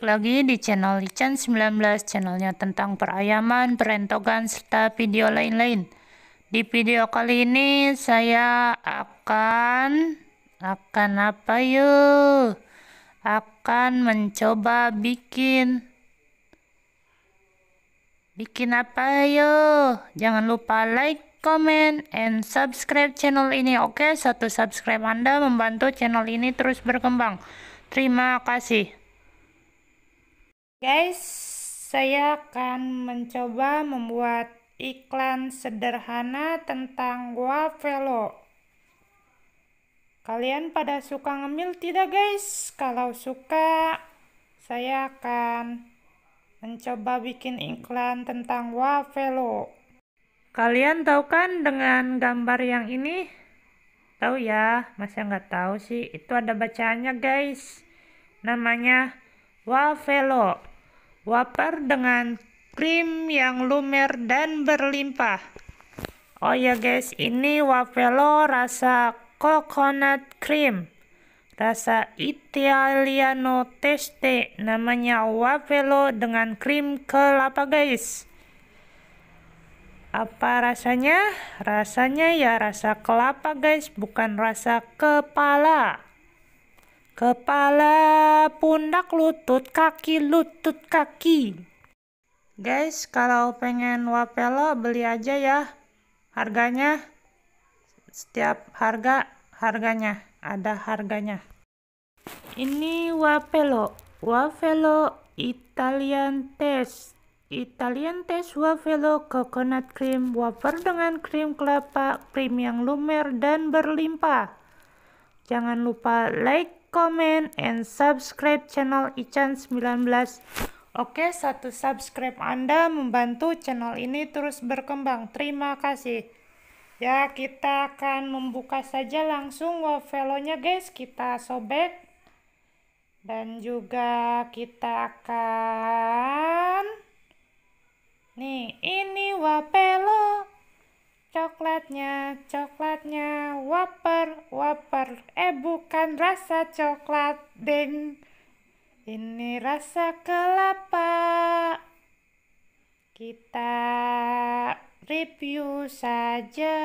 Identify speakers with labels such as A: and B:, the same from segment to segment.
A: balik lagi di channel Lichan 19, channelnya tentang perayaman, perentogan, serta video lain-lain. Di video kali ini saya akan, akan apa yuk? Akan mencoba bikin, bikin apa yuk? Jangan lupa like, comment, and subscribe channel ini. Oke, satu subscribe Anda membantu channel ini terus berkembang. Terima kasih. Guys, saya akan mencoba membuat iklan sederhana tentang wafelo. Kalian pada suka ngemil tidak guys? Kalau suka, saya akan mencoba bikin iklan tentang wafelo. Kalian tahu kan dengan gambar yang ini? Tahu ya, masa nggak tahu sih? Itu ada bacaannya guys. Namanya wafelo wafer dengan krim yang lumer dan berlimpah. Oh ya guys, ini wafelo rasa coconut cream. Rasa Italiano Teste namanya wafelo dengan krim kelapa guys. Apa rasanya? Rasanya ya rasa kelapa guys, bukan rasa kepala. Kepala, pundak, lutut, kaki, lutut, kaki. Guys, kalau pengen wapelo beli aja ya. Harganya setiap harga harganya ada harganya. Ini wapelo, wapelo Italian taste. Italian taste wafelo coconut cream wafer dengan krim kelapa, krim yang lumer dan berlimpah. Jangan lupa like comment, and subscribe channel Ichan 19. Oke, satu subscribe Anda membantu channel ini terus berkembang. Terima kasih. Ya, kita akan membuka saja langsung wafelonya guys. Kita sobek. Dan juga kita akan coklatnya, coklatnya, waper waper Eh bukan rasa coklat, deng. Ini rasa kelapa. Kita review saja.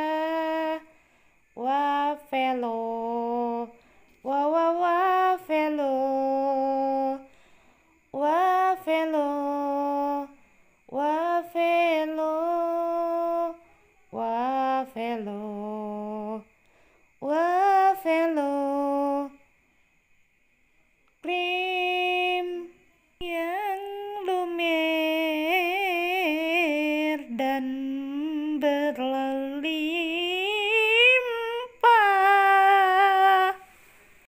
A: Wafelo, wa wa. wa.